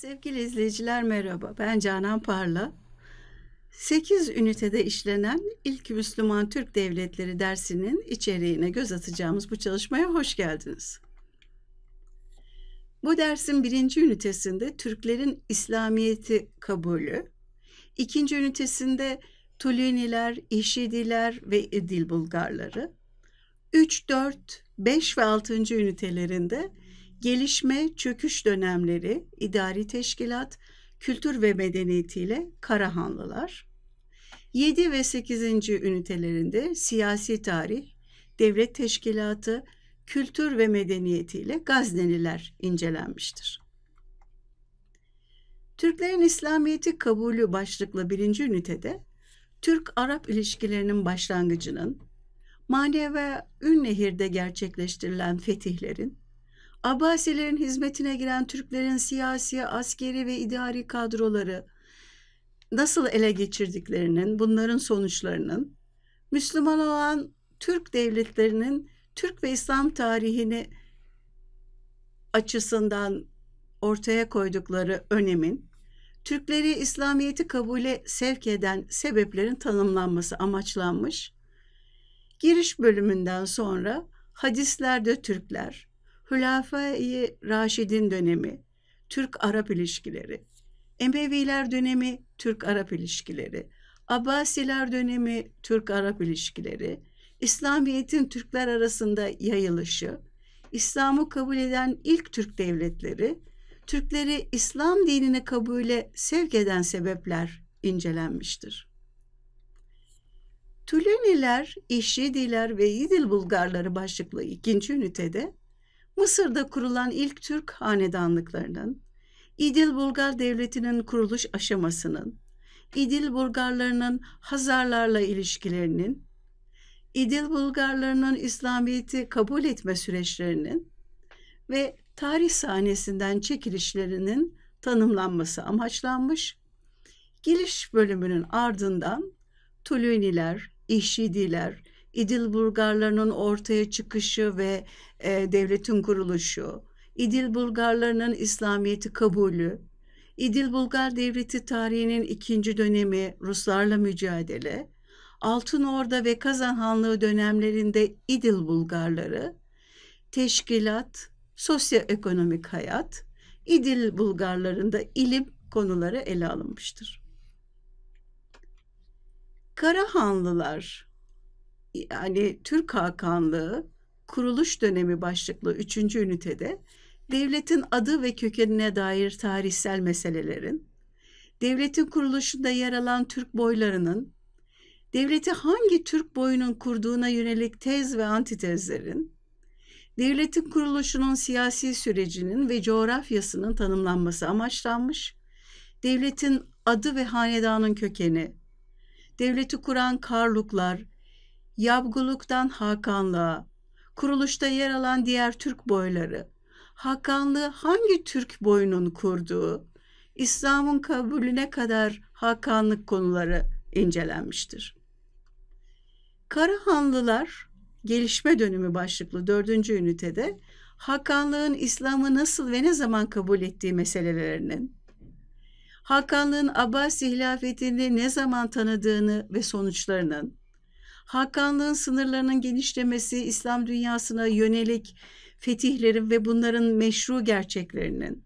Sevgili izleyiciler merhaba. Ben Canan Parla. 8 ünitede işlenen ilk Müslüman Türk Devletleri dersinin içeriğine göz atacağımız bu çalışmaya hoş geldiniz. Bu dersin birinci ünitesinde Türklerin İslamiyeti kabulü, ikinci ünitesinde Tuluniler, İşidiler ve İdil Bulgarları, 3, 4, 5 ve 6. ünitelerinde gelişme çöküş dönemleri idari teşkilat, kültür ve medeniyetiyle Karahanlılar. 7 ve 8. ünitelerinde siyasi tarih, devlet teşkilatı, kültür ve medeniyetiyle Gazneliler incelenmiştir. Türklerin İslamiyeti kabulü başlıklı birinci ünitede Türk-Arap ilişkilerinin başlangıcının, Mane ve Ün nehirde gerçekleştirilen fetihlerin, Abbasilerin hizmetine giren Türklerin siyasi, askeri ve idari kadroları nasıl ele geçirdiklerinin, bunların sonuçlarının, Müslüman olan Türk devletlerinin Türk ve İslam tarihini açısından ortaya koydukları önemin, Türkleri İslamiyet'i kabule sevk eden sebeplerin tanımlanması amaçlanmış. Giriş bölümünden sonra hadislerde Türkler, Hülafai Raşid'in dönemi, Türk-Arap ilişkileri, Emeviler dönemi, Türk-Arap ilişkileri, Abbasiler dönemi, Türk-Arap ilişkileri, İslamiyet'in Türkler arasında yayılışı, İslam'ı kabul eden ilk Türk devletleri, Türkleri İslam dinine kabule sevk eden sebepler incelenmiştir. Tüleniler, İşidiler ve Yidil Bulgarları başlıklı ikinci ünitede Mısır'da kurulan ilk Türk hanedanlıklarının, İdil Bulgar Devleti'nin kuruluş aşamasının, İdil Bulgarlarının Hazarlarla ilişkilerinin, İdil Bulgarlarının İslamiyet'i kabul etme süreçlerinin ve tarih sahnesinden çekilişlerinin tanımlanması amaçlanmış. Giriş bölümünün ardından Tuluniler, İşidiler, İdil Bulgarlarının ortaya çıkışı ve e, devletin kuruluşu, İdil Bulgarlarının İslamiyeti kabulü, İdil Bulgar Devleti tarihinin ikinci dönemi Ruslarla mücadele, Altın Orda ve Kazan Hanlığı dönemlerinde İdil Bulgarları, teşkilat, sosyoekonomik hayat, İdil Bulgarlarında ilim konuları ele alınmıştır. Karahanlılar yani Türk Hakanlığı kuruluş dönemi başlıklı 3. ünitede devletin adı ve kökenine dair tarihsel meselelerin, devletin kuruluşunda yer alan Türk boylarının, devleti hangi Türk boyunun kurduğuna yönelik tez ve antitezlerin, devletin kuruluşunun siyasi sürecinin ve coğrafyasının tanımlanması amaçlanmış, devletin adı ve hanedanın kökeni, devleti kuran Karluklar, Yabguluk'tan Hakanlığa, kuruluşta yer alan diğer Türk boyları, Hakanlığı hangi Türk boyunun kurduğu, İslam'ın kabulüne kadar Hakanlık konuları incelenmiştir. Karahanlılar Gelişme Dönümü başlıklı dördüncü ünitede Hakanlığın İslam'ı nasıl ve ne zaman kabul ettiği meselelerinin, Hakanlığın Abbasi hilafetini ne zaman tanıdığını ve sonuçlarının, Hakanlığın sınırlarının genişlemesi, İslam dünyasına yönelik fetihlerin ve bunların meşru gerçeklerinin,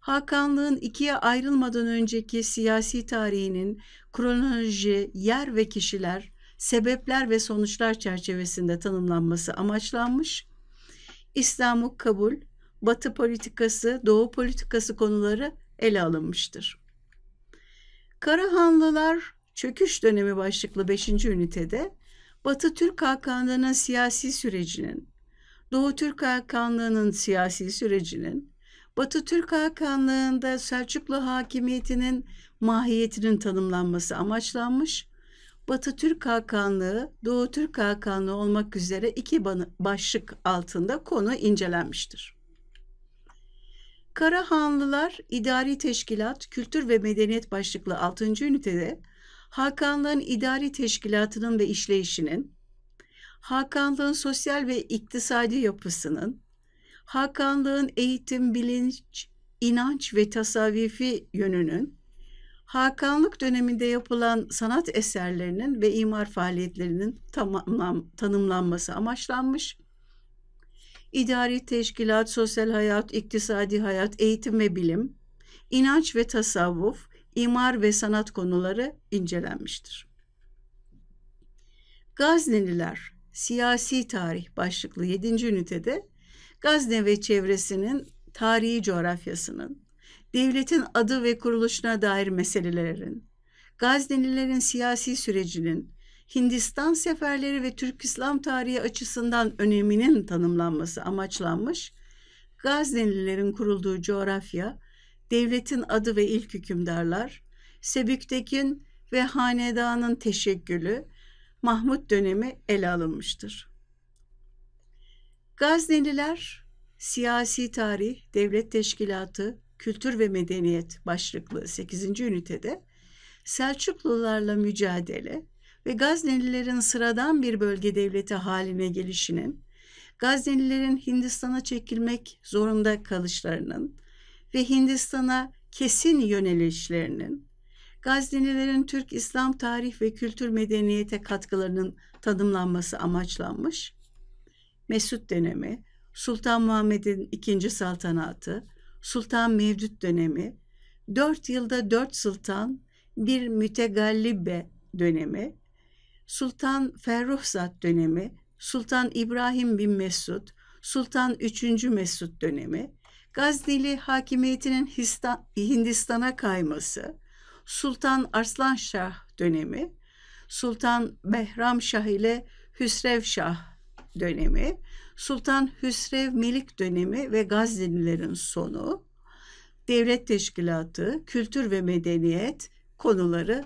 Hakanlığın ikiye ayrılmadan önceki siyasi tarihinin kronoloji, yer ve kişiler, sebepler ve sonuçlar çerçevesinde tanımlanması amaçlanmış, İslam'ı kabul, Batı politikası, Doğu politikası konuları ele alınmıştır. Karahanlılar çöküş dönemi başlıklı 5. ünitede Batı Türk Hakanlığı'nın siyasi sürecinin, Doğu Türk Hakanlığı'nın siyasi sürecinin, Batı Türk Hakanlığı'nda Selçuklu hakimiyetinin mahiyetinin tanımlanması amaçlanmış, Batı Türk Hakanlığı, Doğu Türk Hakanlığı olmak üzere iki başlık altında konu incelenmiştir. Karahanlılar İdari Teşkilat Kültür ve Medeniyet başlıklı 6. ünitede Hakanlığın idari teşkilatının ve işleyişinin, Hakanlığın sosyal ve iktisadi yapısının, Hakanlığın eğitim, bilinç, inanç ve tasavvufi yönünün, Hakanlık döneminde yapılan sanat eserlerinin ve imar faaliyetlerinin tamamlan, tanımlanması amaçlanmış. İdari teşkilat, sosyal hayat, iktisadi hayat, eğitim ve bilim, inanç ve tasavvuf, imar ve sanat konuları incelenmiştir. Gazneliler Siyasi Tarih başlıklı 7. ünitede Gazne ve çevresinin tarihi coğrafyasının, devletin adı ve kuruluşuna dair meselelerin, Gaznelilerin siyasi sürecinin, Hindistan seferleri ve Türk İslam tarihi açısından öneminin tanımlanması amaçlanmış, Gaznelilerin kurulduğu coğrafya devletin adı ve ilk hükümdarlar, Sebüktekin ve hanedanın teşekkülü Mahmut dönemi ele alınmıştır. Gazneliler siyasi tarih, devlet teşkilatı, kültür ve medeniyet başlıklı 8. ünitede Selçuklularla mücadele ve Gaznelilerin sıradan bir bölge devleti haline gelişinin, Gaznelilerin Hindistan'a çekilmek zorunda kalışlarının, ve Hindistan'a kesin yönelişlerinin, Gaznelilerin Türk İslam tarih ve kültür medeniyete katkılarının tanımlanması amaçlanmış. Mesut dönemi, Sultan Muhammed'in ikinci saltanatı, Sultan Mevdüt dönemi, dört yılda dört sultan, bir mütegallibe dönemi, Sultan Ferruhzat dönemi, Sultan İbrahim bin Mesud, Sultan 3. Mesud dönemi, Gazneli hakimiyetinin Hindistan'a kayması, Sultan Arslanşah dönemi, Sultan Behram Şah ile Hüsrev Şah dönemi, Sultan Hüsrev Melik dönemi ve Gaznelilerin sonu, devlet teşkilatı, kültür ve medeniyet konuları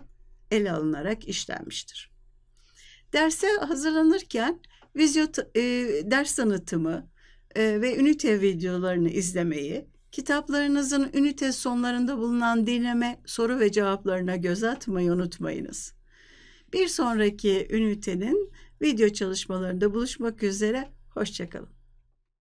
ele alınarak işlenmiştir. Derse hazırlanırken vizyo, e, ders tanıtımı, e, ve ünite videolarını izlemeyi, kitaplarınızın ünite sonlarında bulunan dinleme soru ve cevaplarına göz atmayı unutmayınız. Bir sonraki ünitenin video çalışmalarında buluşmak üzere, hoşçakalın.